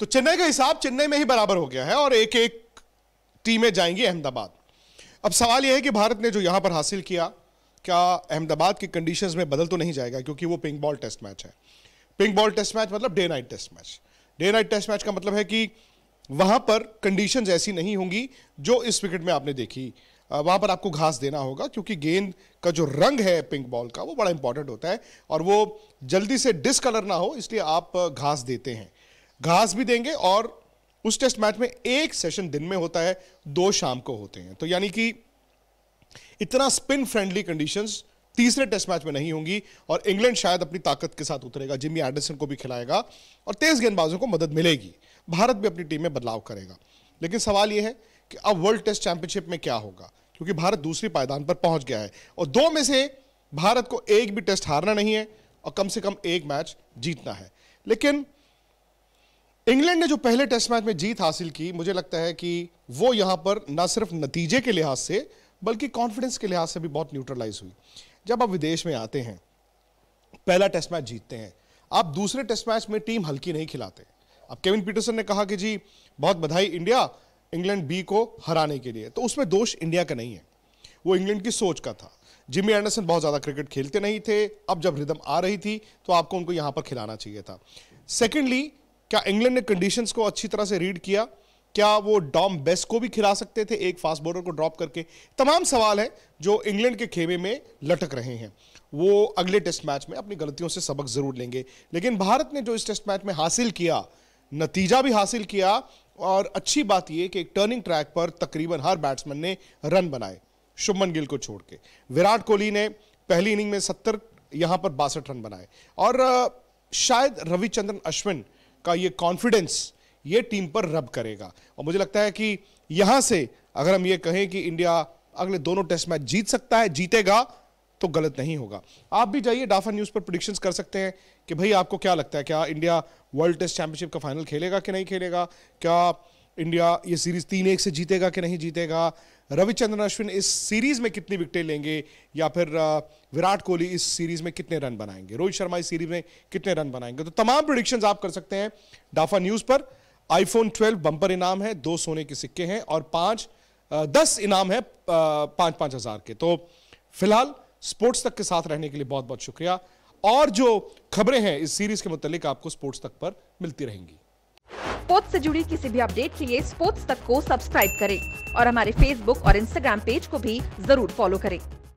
तो चेन्नई का हिसाब चेन्नई में ही बराबर हो गया है और एक एक टीमें जाएंगी अहमदाबाद अब सवाल यह है कि भारत ने जो यहां पर हासिल किया क्या अहमदाबाद की कंडीशंस में बदल तो नहीं जाएगा क्योंकि वो पिंक बॉल टेस्ट मैच है पिंक बॉल टेस्ट मैच मतलब day night test match day night test match का मतलब है कि वहां पर कंडीशन ऐसी नहीं होंगी जो इस विकेट में आपने देखी वहां पर आपको घास देना होगा क्योंकि गेंद का जो रंग है पिंक बॉल का वो बड़ा इंपॉर्टेंट होता है और वो जल्दी से डिसकलर ना हो इसलिए आप घास देते हैं घास भी देंगे और उस टेस्ट मैच में एक सेशन दिन में होता है दो शाम को होते हैं तो यानी कि इतना स्पिन फ्रेंडली कंडीशंस तीसरे टेस्ट मैच में नहीं होंगी और इंग्लैंड शायद अपनी ताकत के साथ उतरेगा जिमी एंडरसन को भी खिलाएगा और तेज गेंदबाजों को मदद मिलेगी भारत भी अपनी टीम में बदलाव करेगा लेकिन सवाल यह है कि अब वर्ल्ड टेस्ट चैंपियनशिप में क्या होगा क्योंकि भारत दूसरी पायदान पर पहुंच गया है और दो में से भारत को एक भी टेस्ट हारना नहीं है और कम से कम एक मैच जीतना है लेकिन इंग्लैंड ने जो पहले टेस्ट मैच में जीत हासिल की मुझे लगता है कि वो यहां पर ना सिर्फ नतीजे के लिहाज से बल्कि कॉन्फिडेंस के लिहाज से भी बहुत न्यूट्रलाइज हुई जब आप विदेश में आते हैं पहला टेस्ट मैच जीतते हैं आप दूसरे टेस्ट मैच में टीम हल्की नहीं खिलाते अब केविन पीटरसन ने कहा कि जी बहुत बधाई इंडिया इंग्लैंड बी को हराने के लिए तो उसमें दोष इंडिया का नहीं है वो इंग्लैंड की सोच का था जिमी एंडरसन बहुत ज़्यादा क्रिकेट खेलते नहीं थे अब जब रिदम आ रही थी तो आपको उनको यहां पर खिलाना चाहिए था सेकेंडली क्या इंग्लैंड ने कंडीशंस को अच्छी तरह से रीड किया क्या वो डॉम बेस को भी खिला सकते थे एक फास्ट बॉलर को ड्रॉप करके तमाम सवाल हैं जो इंग्लैंड के खेमे में लटक रहे हैं वो अगले टेस्ट मैच में अपनी गलतियों से सबक जरूर लेंगे लेकिन भारत ने जो इस टेस्ट मैच में हासिल किया नतीजा भी हासिल किया और अच्छी बात यह कि एक टर्निंग ट्रैक पर तकरीबन हर बैट्समैन ने रन बनाए शुभमन गिल को छोड़ के विराट कोहली ने पहली इनिंग में सत्तर यहां पर बासठ रन बनाए और शायद रविचंद्रन अश्विन का ये कॉन्फिडेंस ये टीम पर रब करेगा और मुझे लगता है कि यहां से अगर हम ये कहें कि इंडिया अगले दोनों टेस्ट मैच जीत सकता है जीतेगा तो गलत नहीं होगा आप भी जाइए डाफा न्यूज़ पर प्रोडिक्शन कर सकते हैं कि भाई आपको क्या लगता है क्या इंडिया वर्ल्ड टेस्ट चैंपियनशिप का फाइनल खेलेगा कि नहीं खेलेगा क्या इंडिया ये सीरीज़ तीन एक से जीतेगा कि नहीं जीतेगा रविचंद्रन अश्विन इस सीरीज में कितनी विकटें लेंगे या फिर विराट कोहली इस सीरीज में कितने रन बनाएंगे रोहित शर्मा इस सीरीज में कितने रन बनाएंगे तो तमाम प्रोडिक्शन आप कर सकते हैं डाफा न्यूज पर आईफोन 12 बम्पर इनाम है दो सोने के सिक्के हैं और पांच दस इनाम है पांच पांच हजार के तो फिलहाल स्पोर्ट्स तक के साथ रहने के लिए बहुत बहुत शुक्रिया और जो खबरें हैं इस सीरीज के मुतालिक आपको स्पोर्ट्स तक पर मिलती रहेंगी स्पोर्ट्स से जुड़ी किसी भी अपडेट के लिए स्पोर्ट्स तक को सब्सक्राइब करें और हमारे फेसबुक और इंस्टाग्राम पेज को भी जरूर फॉलो करें